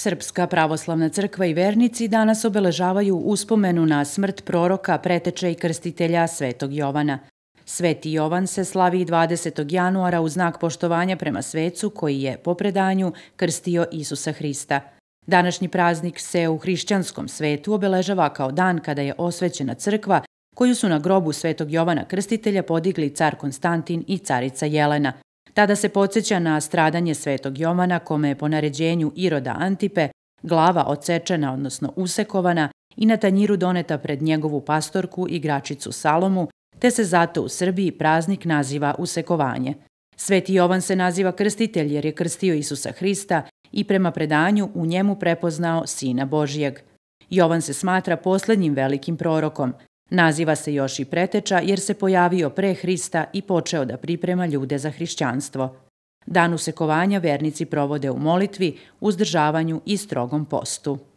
Srpska pravoslavna crkva i vernici danas obeležavaju uspomenu na smrt proroka, preteče i krstitelja Svetog Jovana. Sveti Jovan se slavi 20. januara u znak poštovanja prema svecu koji je po predanju krstio Isusa Hrista. Današnji praznik se u hrišćanskom svetu obeležava kao dan kada je osvećena crkva koju su na grobu Svetog Jovana Krstitelja podigli car Konstantin i carica Jelena – Tada se podsjeća na stradanje svetog Jovana kome je po naređenju Iroda Antipe glava odsečena, odnosno usekovana, i na tanjiru doneta pred njegovu pastorku i gračicu Salomu, te se zato u Srbiji praznik naziva usekovanje. Sveti Jovan se naziva krstitelj jer je krstio Isusa Hrista i prema predanju u njemu prepoznao Sina Božijeg. Jovan se smatra poslednjim velikim prorokom – Naziva se još i preteča jer se pojavio pre Hrista i počeo da priprema ljude za hrišćanstvo. Dan usekovanja vernici provode u molitvi, uzdržavanju i strogom postu.